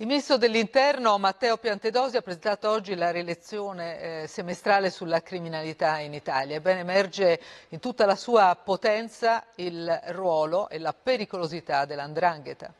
Il ministro dell'Interno Matteo Piantedosi ha presentato oggi la rilezione eh, semestrale sulla criminalità in Italia. Ebbene, emerge in tutta la sua potenza il ruolo e la pericolosità dell'andrangheta.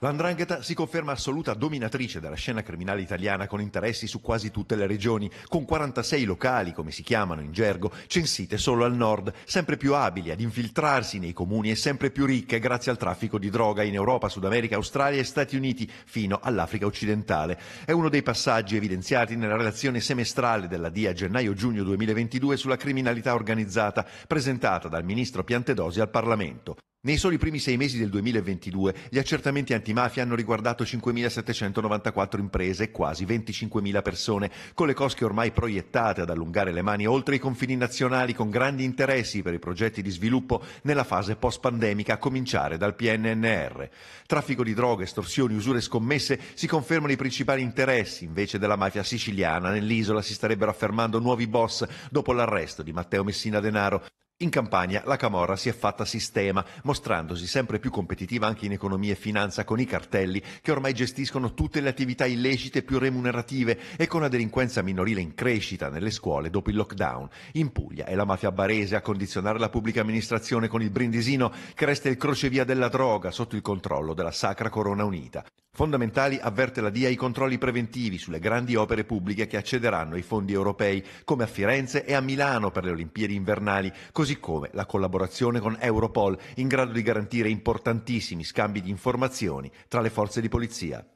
L'andrangheta si conferma assoluta dominatrice della scena criminale italiana con interessi su quasi tutte le regioni, con 46 locali, come si chiamano in gergo, censite solo al nord, sempre più abili ad infiltrarsi nei comuni e sempre più ricche grazie al traffico di droga in Europa, Sud America, Australia e Stati Uniti fino all'Africa occidentale. È uno dei passaggi evidenziati nella relazione semestrale della DIA gennaio-giugno 2022 sulla criminalità organizzata, presentata dal ministro Piantedosi al Parlamento. Nei soli primi sei mesi del 2022 gli accertamenti antimafia hanno riguardato 5.794 imprese, e quasi 25.000 persone, con le cosche ormai proiettate ad allungare le mani oltre i confini nazionali con grandi interessi per i progetti di sviluppo nella fase post-pandemica, a cominciare dal PNNR. Traffico di droghe, estorsioni, usure e scommesse si confermano i principali interessi invece della mafia siciliana. Nell'isola si starebbero affermando nuovi boss dopo l'arresto di Matteo Messina Denaro, in Campania la Camorra si è fatta sistema, mostrandosi sempre più competitiva anche in economia e finanza con i cartelli che ormai gestiscono tutte le attività illecite più remunerative e con la delinquenza minorile in crescita nelle scuole dopo il lockdown. In Puglia è la mafia barese a condizionare la pubblica amministrazione con il brindisino che resta il crocevia della droga sotto il controllo della Sacra Corona Unita. Fondamentali avverte la DIA i controlli preventivi sulle grandi opere pubbliche che accederanno ai fondi europei, come a Firenze e a Milano per le Olimpiadi invernali, così così come la collaborazione con Europol, in grado di garantire importantissimi scambi di informazioni tra le forze di polizia.